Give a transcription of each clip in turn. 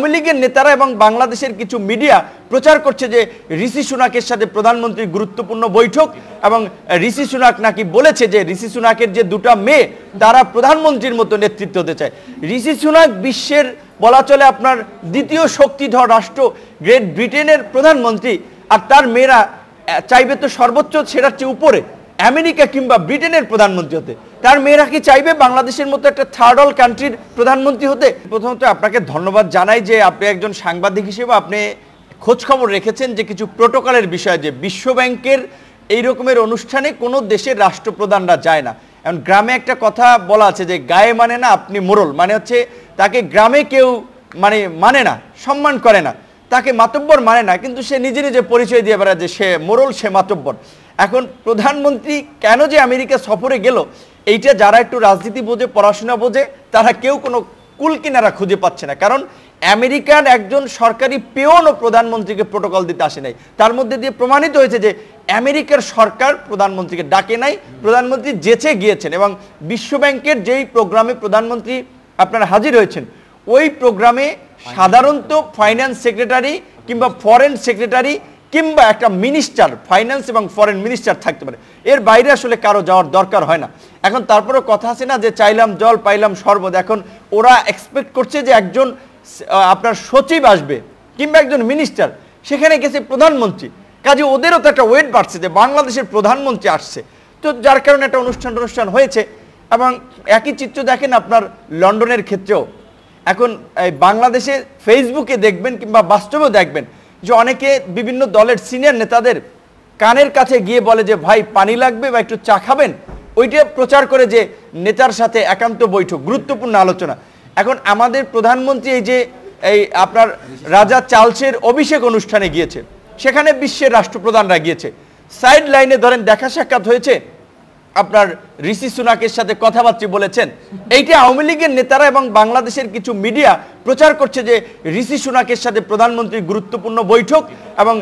আওয়ামী লীগের নেতারা এবং বাংলাদেশের কিছু মিডিয়া প্রচার করছে যে ঋষি সুনাকের সাথে প্রধানমন্ত্রীর গুরুত্বপূর্ণ বৈঠক এবং ঋষি সুনাক নাকি বলেছে যে ঋষি সুনাকের যে দুটা মেয়ে তারা প্রধানমন্ত্রীর মতো নেতৃত্ব দিতে চায় ঋষি সুনাক বিশ্বের বলা চলে আপনার দ্বিতীয় শক্তিধর রাষ্ট্র গ্রেট ব্রিটেনের প্রধানমন্ত্রী আর তার মেয়েরা চাইবে তো সর্বোচ্চ সেরার চেয়ে উপরে আমেরিকা কিংবা ব্রিটেনের প্রধানমন্ত্রী হতে তার মেয়েরা কি চাইবে বাংলাদেশের মতো একটা থার্ড অল কান্ট্রির প্রধানমন্ত্রী হতে প্রথমত আপনাকে ধন্যবাদ জানাই যে আপনি একজন সাংবাদিক হিসেবে আপনি খোঁজখবর রেখেছেন যে কিছু প্রোটোকলের বিষয় যে বিশ্বব্যাংকের এই রকমের অনুষ্ঠানে কোনো দেশের রাষ্ট্রপ্রধানরা যায় না এমন গ্রামে একটা কথা বলা আছে যে গায়ে মানে না আপনি মোরল মানে হচ্ছে তাকে গ্রামে কেউ মানে মানে না সম্মান করে না তাকে মাতব্বর মানে না কিন্তু সে নিজে নিজে পরিচয় দিয়ে বেড়ায় যে সে মোরল সে মাতব্বর এখন প্রধানমন্ত্রী কেন যে আমেরিকা সফরে গেল এইটা যারা একটু রাজনীতি বোঝে পড়াশোনা বোঝে তারা কেউ কোনো কুল কিনারা খুঁজে পাচ্ছে না কারণ আমেরিকান একজন সরকারি ও প্রধানমন্ত্রীকে প্রোটোকল দিতে আসে নাই তার মধ্যে দিয়ে প্রমাণিত হয়েছে যে আমেরিকার সরকার প্রধানমন্ত্রীকে ডাকে নাই প্রধানমন্ত্রী জেচে গিয়েছেন এবং বিশ্বব্যাংকের যেই প্রোগ্রামে প্রধানমন্ত্রী আপনার হাজির হয়েছেন ওই প্রোগ্রামে সাধারণত ফাইন্যান্স সেক্রেটারি কিংবা ফরেন সেক্রেটারি কিংবা একটা মিনিস্টার ফাইন্যান্স এবং ফরেন মিনিস্টার থাকতে পারে এর বাইরে আসলে কারো যাওয়ার দরকার হয় না এখন তারপরেও কথা আছে না যে চাইলাম জল পাইলাম সর্বদ এখন ওরা এক্সপেক্ট করছে যে একজন আপনার সচিব আসবে কিংবা একজন মিনিস্টার সেখানে গেছে প্রধানমন্ত্রী কাজে ওদেরও তো একটা ওয়েট বাড়ছে যে বাংলাদেশের প্রধানমন্ত্রী আসছে তো যার কারণে একটা অনুষ্ঠান অনুষ্ঠান হয়েছে এবং একই চিত্র দেখেন আপনার লন্ডনের ক্ষেত্রেও এখন বাংলাদেশে ফেসবুকে দেখবেন কিংবা বাস্তবেও দেখবেন যে অনেকে বিভিন্ন দলের সিনিয়র নেতাদের কানের কাছে গিয়ে বলে যে ভাই পানি লাগবে বা একটু চা খাবেন ওইটা প্রচার করে যে নেতার সাথে একান্ত বৈঠক গুরুত্বপূর্ণ আলোচনা এখন আমাদের প্রধানমন্ত্রী এই যে এই আপনার রাজা চার্লসের অভিষেক অনুষ্ঠানে গিয়েছে সেখানে বিশ্বের রাষ্ট্রপ্রধানরা গিয়েছে সাইড লাইনে ধরেন দেখা সাক্ষাৎ হয়েছে আপনার ঋষি সুনাকের সাথে কথাবার্তা বলেছেন এইটা আওয়ামী লীগের নেতারা এবং বাংলাদেশের কিছু মিডিয়া প্রচার করছে যে ঋষি সুনাকের সাথে প্রধানমন্ত্রীর গুরুত্বপূর্ণ বৈঠক এবং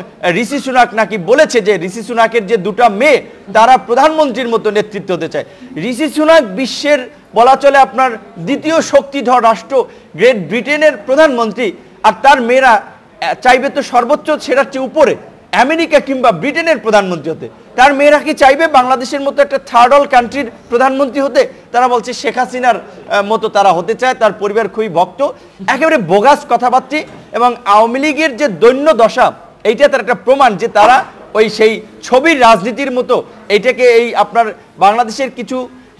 ঋষি সুনাক নাকি বলেছে যে ঋষি সুনাকের যে দুটা মেয়ে তারা প্রধানমন্ত্রীর মতো নেতৃত্ব হতে চায় ঋষি সুনাক বিশ্বের বলা চলে আপনার দ্বিতীয় শক্তিধর রাষ্ট্র গ্রেট ব্রিটেনের প্রধানমন্ত্রী আর তার মেয়েরা চাইবে তো সর্বোচ্চ সেটার চেয়ে উপরে আমেরিকা কিংবা ব্রিটেনের প্রধানমন্ত্রী হতে তার মেয়েরা কি চাইবে বাংলাদেশের মতো একটা থার্ড অল কান্ট্রির প্রধানমন্ত্রী হতে তারা বলছে শেখ হাসিনার মতো তারা হতে চায় তার পরিবার খুবই ভক্ত একেবারে বোগাস কথাবার্তি এবং আওয়ামী লীগের যে দৈন্য দশা এইটা তার একটা প্রমাণ যে তারা ওই সেই ছবির রাজনীতির মতো এইটাকে এই আপনার বাংলাদেশের কিছু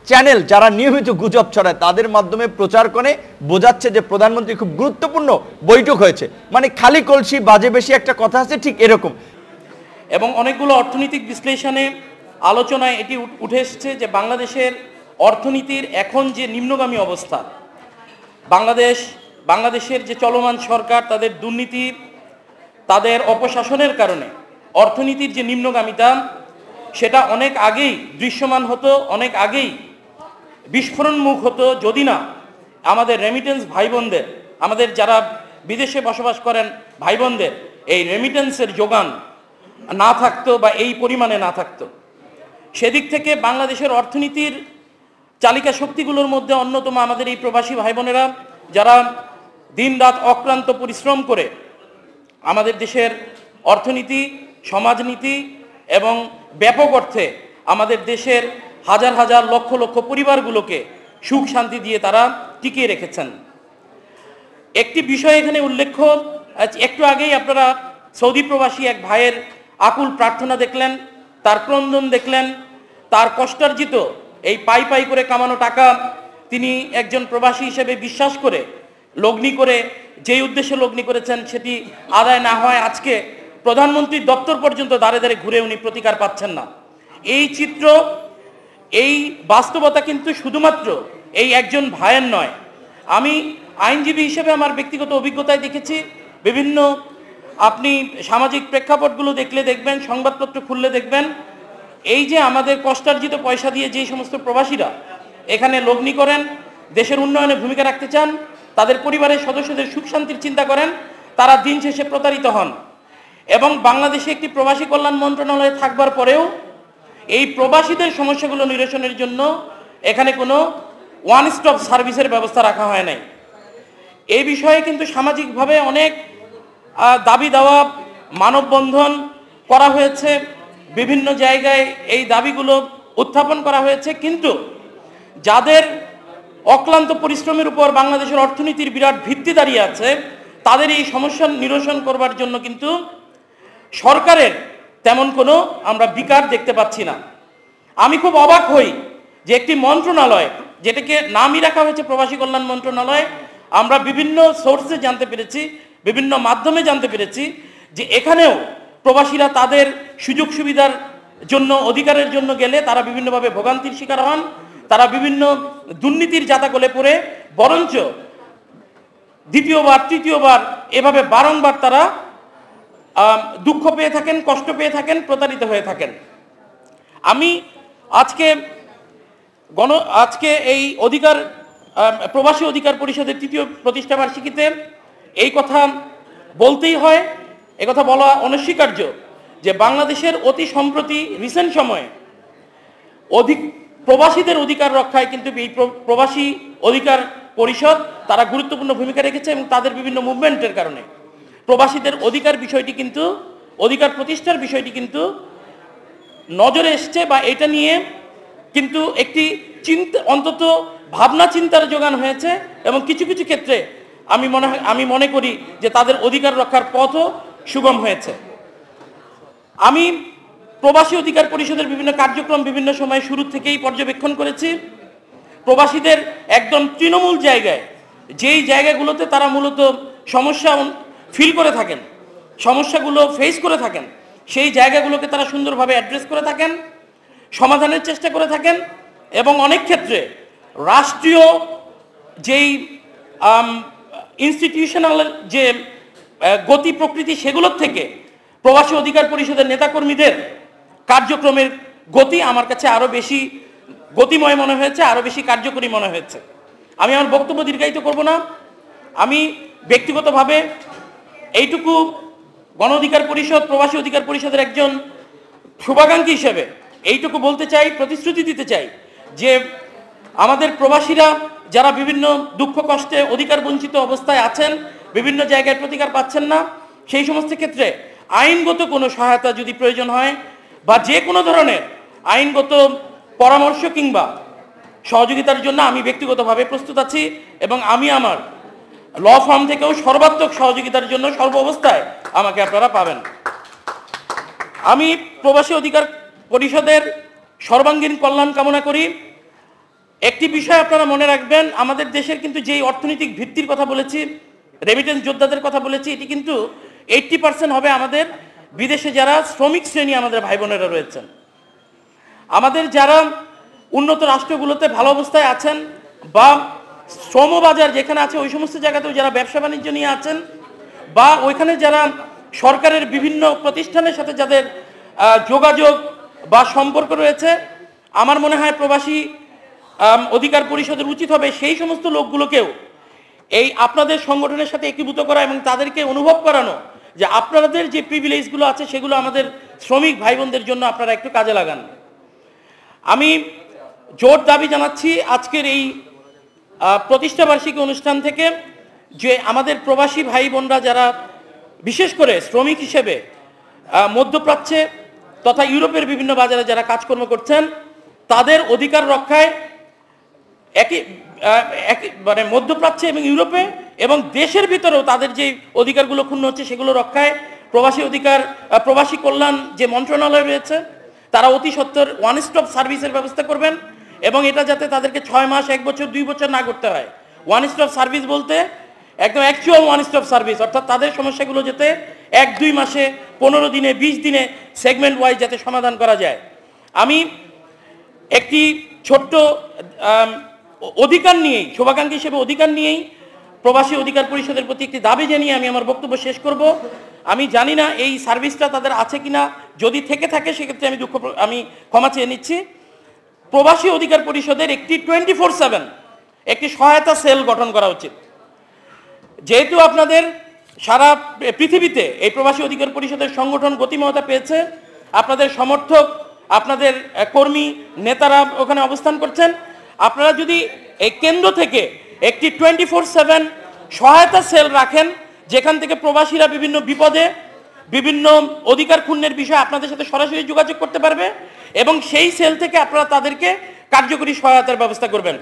চ্যানেল যারা নিয়মিত গুজব ছড়ায় তাদের মাধ্যমে প্রচার করে বোঝাচ্ছে যে প্রধানমন্ত্রী খুব গুরুত্বপূর্ণ বৈঠক হয়েছে মানে খালি কলসি বাজে বেশি একটা কথা আছে ঠিক এরকম এবং অনেকগুলো অর্থনৈতিক বিশ্লেষণে আলোচনায় এটি উঠে এসেছে যে বাংলাদেশের অর্থনীতির এখন যে নিম্নগামী অবস্থা বাংলাদেশ বাংলাদেশের যে চলমান সরকার তাদের দুর্নীতি তাদের অপশাসনের কারণে অর্থনীতির যে নিম্নগামিতা সেটা অনেক আগেই দৃশ্যমান হতো অনেক আগেই বিস্ফোরণমুখ হতো যদি না আমাদের রেমিটেন্স ভাই আমাদের যারা বিদেশে বসবাস করেন ভাই এই রেমিটেন্সের যোগান না থাকতো বা এই পরিমাণে না থাকতো সেদিক থেকে বাংলাদেশের অর্থনীতির চালিকা শক্তিগুলোর মধ্যে অন্যতম আমাদের এই প্রবাসী ভাই বোনেরা যারা দিন রাত অক্রান্ত পরিশ্রম করে আমাদের দেশের অর্থনীতি সমাজনীতি এবং ব্যাপক অর্থে আমাদের দেশের হাজার হাজার লক্ষ লক্ষ পরিবারগুলোকে সুখ শান্তি দিয়ে তারা টিকিয়ে রেখেছেন একটি বিষয় এখানে উল্লেখ্য একটু আগেই আপনারা সৌদি প্রবাসী এক ভাইয়ের আকুল প্রার্থনা দেখলেন তার ক্রন্দন দেখলেন তার কষ্টার্জিত এই পাই পাই করে কামানো টাকা তিনি একজন প্রবাসী হিসেবে বিশ্বাস করে লগ্নি করে যেই উদ্দেশ্যে লগ্নি করেছেন সেটি আদায় না হয় আজকে প্রধানমন্ত্রীর দপ্তর পর্যন্ত দাঁড়ে দাঁড়ে ঘুরে উনি প্রতিকার পাচ্ছেন না এই চিত্র এই বাস্তবতা কিন্তু শুধুমাত্র এই একজন ভাইয়ের নয় আমি আইনজীবী হিসেবে আমার ব্যক্তিগত অভিজ্ঞতায় দেখেছি বিভিন্ন আপনি সামাজিক প্রেক্ষাপটগুলো দেখলে দেখবেন সংবাদপত্র খুললে দেখবেন এই যে আমাদের কষ্টার্জিত পয়সা দিয়ে যে সমস্ত প্রবাসীরা এখানে লগ্নি করেন দেশের উন্নয়নে ভূমিকা রাখতে চান তাদের পরিবারের সদস্যদের সুখ শান্তির চিন্তা করেন তারা দিন শেষে প্রতারিত হন এবং বাংলাদেশে একটি প্রবাসী কল্যাণ মন্ত্রণালয় থাকবার পরেও এই প্রবাসীদের সমস্যাগুলো নিরসনের জন্য এখানে কোনো ওয়ান স্টপ সার্ভিসের ব্যবস্থা রাখা হয় নাই এই বিষয়ে কিন্তু সামাজিকভাবে অনেক দাবি দেওয়া মানববন্ধন করা হয়েছে বিভিন্ন জায়গায় এই দাবিগুলো উত্থাপন করা হয়েছে কিন্তু যাদের অক্লান্ত পরিশ্রমের উপর বাংলাদেশের অর্থনীতির বিরাট ভিত্তি দাঁড়িয়ে আছে তাদের এই সমস্যা নিরসন করবার জন্য কিন্তু সরকারের তেমন কোনো আমরা বিকার দেখতে পাচ্ছি না আমি খুব অবাক হই যে একটি মন্ত্রণালয় যেটাকে নামই রাখা হয়েছে প্রবাসী কল্যাণ মন্ত্রণালয় আমরা বিভিন্ন সোর্সে জানতে পেরেছি বিভিন্ন মাধ্যমে জানতে পেরেছি যে এখানেও প্রবাসীরা তাদের সুযোগ সুবিধার জন্য অধিকারের জন্য গেলে তারা বিভিন্নভাবে ভোগান্তির শিকার হন তারা বিভিন্ন দুর্নীতির জাতাকলে পড়ে বরঞ্চ দ্বিতীয়বার তৃতীয়বার এভাবে বারংবার তারা দুঃখ পেয়ে থাকেন কষ্ট পেয়ে থাকেন প্রতারিত হয়ে থাকেন আমি আজকে গণ আজকে এই অধিকার প্রবাসী অধিকার পরিষদের তৃতীয় প্রতিষ্ঠাবার্ষিকীতে এই কথা বলতেই হয় কথা বলা অনস্বীকার্য যে বাংলাদেশের অতি সম্প্রতি রিসেন্ট সময়ে অধিক প্রবাসীদের অধিকার রক্ষায় কিন্তু এই প্রবাসী অধিকার পরিষদ তারা গুরুত্বপূর্ণ ভূমিকা রেখেছে এবং তাদের বিভিন্ন মুভমেন্টের কারণে প্রবাসীদের অধিকার বিষয়টি কিন্তু অধিকার প্রতিষ্ঠার বিষয়টি কিন্তু নজরে এসছে বা এটা নিয়ে কিন্তু একটি চিন্তা অন্তত ভাবনা চিন্তার যোগান হয়েছে এবং কিছু কিছু ক্ষেত্রে আমি মনে আমি মনে করি যে তাদের অধিকার রক্ষার পথও সুগম হয়েছে আমি প্রবাসী অধিকার পরিষদের বিভিন্ন কার্যক্রম বিভিন্ন সময় শুরু থেকেই পর্যবেক্ষণ করেছি প্রবাসীদের একদম তৃণমূল জায়গায় যেই জায়গাগুলোতে তারা মূলত সমস্যা ফিল করে থাকেন সমস্যাগুলো ফেস করে থাকেন সেই জায়গাগুলোকে তারা সুন্দরভাবে অ্যাড্রেস করে থাকেন সমাধানের চেষ্টা করে থাকেন এবং অনেক ক্ষেত্রে রাষ্ট্রীয় যেই ইনস্টিটিউশনাল যে গতি প্রকৃতি সেগুলোর থেকে প্রবাসী অধিকার পরিষদের নেতাকর্মীদের কার্যক্রমের গতি আমার কাছে আরও বেশি গতিময় মনে হয়েছে আরও বেশি কার্যকরী মনে হয়েছে আমি আমার বক্তব্য দীর্ঘায়িত করব না আমি ব্যক্তিগতভাবে এইটুকু গণ অধিকার পরিষদ প্রবাসী অধিকার পরিষদের একজন শুভাকাঙ্ক্ষী হিসেবে এইটুকু বলতে চাই প্রতিশ্রুতি দিতে চাই যে আমাদের প্রবাসীরা যারা বিভিন্ন দুঃখ কষ্টে অধিকার বঞ্চিত অবস্থায় আছেন বিভিন্ন জায়গায় প্রতিকার পাচ্ছেন না সেই সমস্ত ক্ষেত্রে আইনগত কোনো সহায়তা যদি প্রয়োজন হয় বা যে কোনো ধরনের আইনগত পরামর্শ কিংবা সহযোগিতার জন্য আমি ব্যক্তিগতভাবে প্রস্তুত আছি এবং আমি আমার ল ফার্ম থেকেও সর্বাত্মক সহযোগিতার জন্য সর্ব অবস্থায় আমাকে আপনারা পাবেন আমি প্রবাসী অধিকার পরিষদের সর্বাঙ্গীন কল্যাণ কামনা করি একটি বিষয় আপনারা মনে রাখবেন আমাদের দেশের কিন্তু যেই অর্থনৈতিক ভিত্তির কথা বলেছি রেমিটেন্স যোদ্ধাদের কথা বলেছি এটি কিন্তু এইটটি পার্সেন্ট হবে আমাদের বিদেশে যারা শ্রমিক শ্রেণী আমাদের ভাই বোনেরা রয়েছেন আমাদের যারা উন্নত রাষ্ট্রগুলোতে ভালো অবস্থায় আছেন বা শ্রমবাজার যেখানে আছে ওই সমস্ত জায়গাতেও যারা ব্যবসা বাণিজ্য নিয়ে আছেন বা ওইখানে যারা সরকারের বিভিন্ন প্রতিষ্ঠানের সাথে যাদের যোগাযোগ বা সম্পর্ক রয়েছে আমার মনে হয় প্রবাসী অধিকার পরিষদের উচিত হবে সেই সমস্ত লোকগুলোকেও এই আপনাদের সংগঠনের সাথে একীভূত করা এবং তাদেরকে অনুভব করানো যে আপনাদের যে প্রিভিলেজগুলো আছে সেগুলো আমাদের শ্রমিক ভাই বোনদের জন্য আপনারা একটু কাজে লাগান আমি জোর দাবি জানাচ্ছি আজকের এই প্রতিষ্ঠাবার্ষিকী অনুষ্ঠান থেকে যে আমাদের প্রবাসী ভাই বোনরা যারা বিশেষ করে শ্রমিক হিসেবে মধ্যপ্রাচ্যে তথা ইউরোপের বিভিন্ন বাজারে যারা কাজকর্ম করছেন তাদের অধিকার রক্ষায় একই একই মানে মধ্যপ্রাচ্যে এবং ইউরোপে এবং দেশের ভিতরেও তাদের যে অধিকারগুলো ক্ষুণ্ণ হচ্ছে সেগুলো রক্ষায় প্রবাসী অধিকার প্রবাসী কল্যাণ যে মন্ত্রণালয় রয়েছে তারা অতি সত্তর ওয়ান স্টপ সার্ভিসের ব্যবস্থা করবেন এবং এটা যাতে তাদেরকে ছয় মাস এক বছর দুই বছর না করতে হয় ওয়ান স্টপ সার্ভিস বলতে একদম অ্যাকচুয়াল ওয়ান স্টপ সার্ভিস অর্থাৎ তাদের সমস্যাগুলো যাতে এক দুই মাসে পনেরো দিনে ২০ দিনে সেগমেন্ট ওয়াইজ যাতে সমাধান করা যায় আমি একটি ছোট্ট অধিকার নিয়েই শোভাকাঙ্ক্ষী হিসেবে অধিকার নিয়েই প্রবাসী অধিকার পরিষদের প্রতি একটি দাবি জানিয়ে আমি আমার বক্তব্য শেষ করব আমি জানি না এই সার্ভিসটা তাদের আছে কিনা যদি থেকে থাকে সেক্ষেত্রে আমি দুঃখ আমি ক্ষমা চেয়ে নিচ্ছি প্রবাসী অধিকার পরিষদের একটি টোয়েন্টি ফোর সেভেন একটি সহায়তা সেল গঠন করা উচিত যেহেতু আপনাদের সারা পৃথিবীতে এই প্রবাসী অধিকার পরিষদের সংগঠন গতিময়তা পেয়েছে আপনাদের সমর্থক আপনাদের কর্মী নেতারা ওখানে অবস্থান করছেন আপনারা যদি এই কেন্দ্র থেকে একটি টোয়েন্টি ফোর সেভেন সহায়তা সেল রাখেন যেখান থেকে প্রবাসীরা বিভিন্ন বিপদে বিভিন্ন অধিকার ক্ষুণ্ণের বিষয়ে আপনাদের সাথে সরাসরি যোগাযোগ করতে পারবে এবং সেই সেল থেকে আপনারা তাদেরকে কার্যকরী সহায়তার ব্যবস্থা করবেন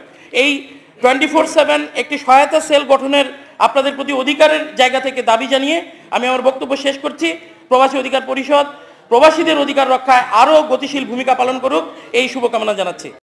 এই টোয়েন্টি ফোর সেভেন একটি সহায়তা সেল গঠনের আপনাদের প্রতি অধিকারের জায়গা থেকে দাবি জানিয়ে আমি আমার বক্তব্য শেষ করছি প্রবাসী অধিকার পরিষদ প্রবাসীদের অধিকার রক্ষায় আরও গতিশীল ভূমিকা পালন করুক এই শুভকামনা জানাচ্ছি